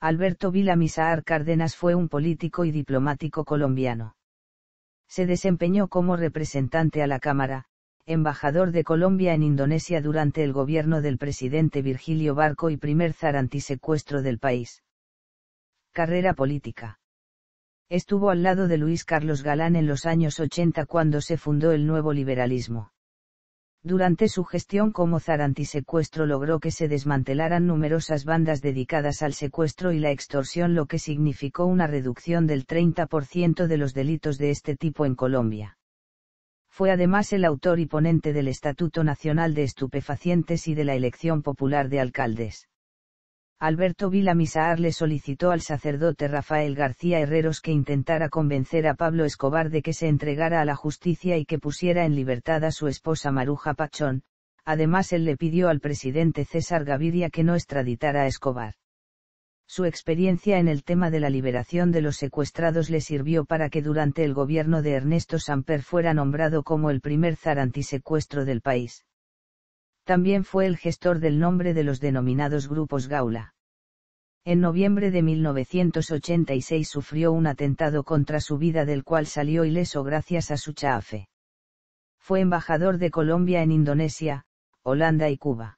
Alberto Vila Misaar Cárdenas fue un político y diplomático colombiano. Se desempeñó como representante a la Cámara, embajador de Colombia en Indonesia durante el gobierno del presidente Virgilio Barco y primer zar antisecuestro del país. Carrera política. Estuvo al lado de Luis Carlos Galán en los años 80 cuando se fundó el nuevo liberalismo. Durante su gestión como zar antisecuestro logró que se desmantelaran numerosas bandas dedicadas al secuestro y la extorsión, lo que significó una reducción del 30% de los delitos de este tipo en Colombia. Fue además el autor y ponente del Estatuto Nacional de Estupefacientes y de la elección popular de alcaldes. Alberto Vila Misaar le solicitó al sacerdote Rafael García Herreros que intentara convencer a Pablo Escobar de que se entregara a la justicia y que pusiera en libertad a su esposa Maruja Pachón, además él le pidió al presidente César Gaviria que no extraditara a Escobar. Su experiencia en el tema de la liberación de los secuestrados le sirvió para que durante el gobierno de Ernesto Samper fuera nombrado como el primer zar antisecuestro del país. También fue el gestor del nombre de los denominados grupos Gaula. En noviembre de 1986 sufrió un atentado contra su vida del cual salió ileso gracias a su chafe. Fue embajador de Colombia en Indonesia, Holanda y Cuba.